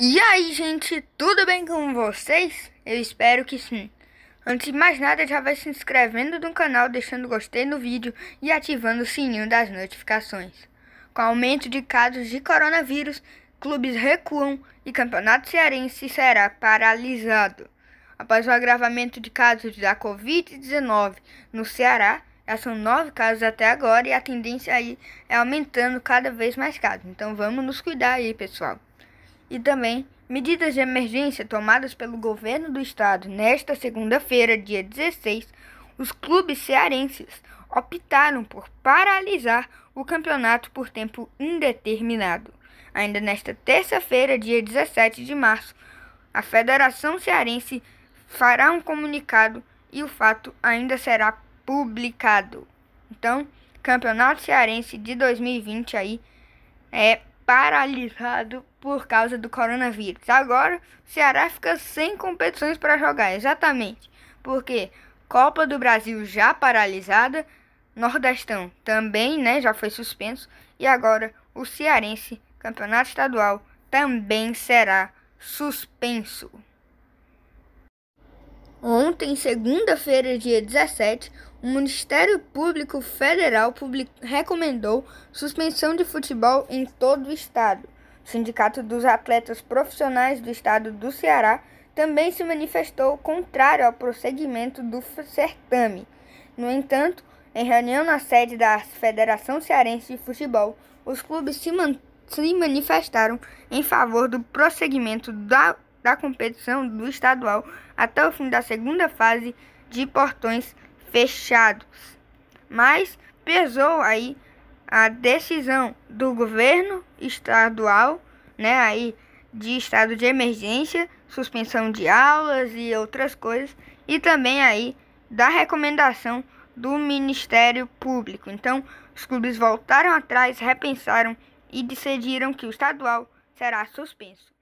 E aí, gente, tudo bem com vocês? Eu espero que sim. Antes de mais nada, já vai se inscrevendo no canal, deixando gostei no vídeo e ativando o sininho das notificações. Com aumento de casos de coronavírus, clubes recuam e campeonato cearense será paralisado. Após o agravamento de casos da Covid-19 no Ceará, já são nove casos até agora e a tendência aí é aumentando cada vez mais casos. Então vamos nos cuidar aí, pessoal e também medidas de emergência tomadas pelo governo do estado nesta segunda-feira, dia 16, os clubes cearenses optaram por paralisar o campeonato por tempo indeterminado. Ainda nesta terça-feira, dia 17 de março, a Federação Cearense fará um comunicado e o fato ainda será publicado. Então, Campeonato Cearense de 2020 aí é paralisado por causa do coronavírus. Agora, o Ceará fica sem competições para jogar, exatamente, porque Copa do Brasil já paralisada, Nordestão também, né, já foi suspenso, e agora o Cearense, Campeonato Estadual, também será suspenso. Ontem, segunda-feira, dia 17, o Ministério Público Federal public... recomendou suspensão de futebol em todo o estado. O Sindicato dos Atletas Profissionais do Estado do Ceará também se manifestou contrário ao prosseguimento do certame. No entanto, em reunião na sede da Federação Cearense de Futebol, os clubes se, man... se manifestaram em favor do prosseguimento da da competição do estadual até o fim da segunda fase de portões fechados. Mas pesou aí a decisão do governo estadual, né, aí de estado de emergência, suspensão de aulas e outras coisas, e também aí da recomendação do Ministério Público. Então, os clubes voltaram atrás, repensaram e decidiram que o estadual será suspenso.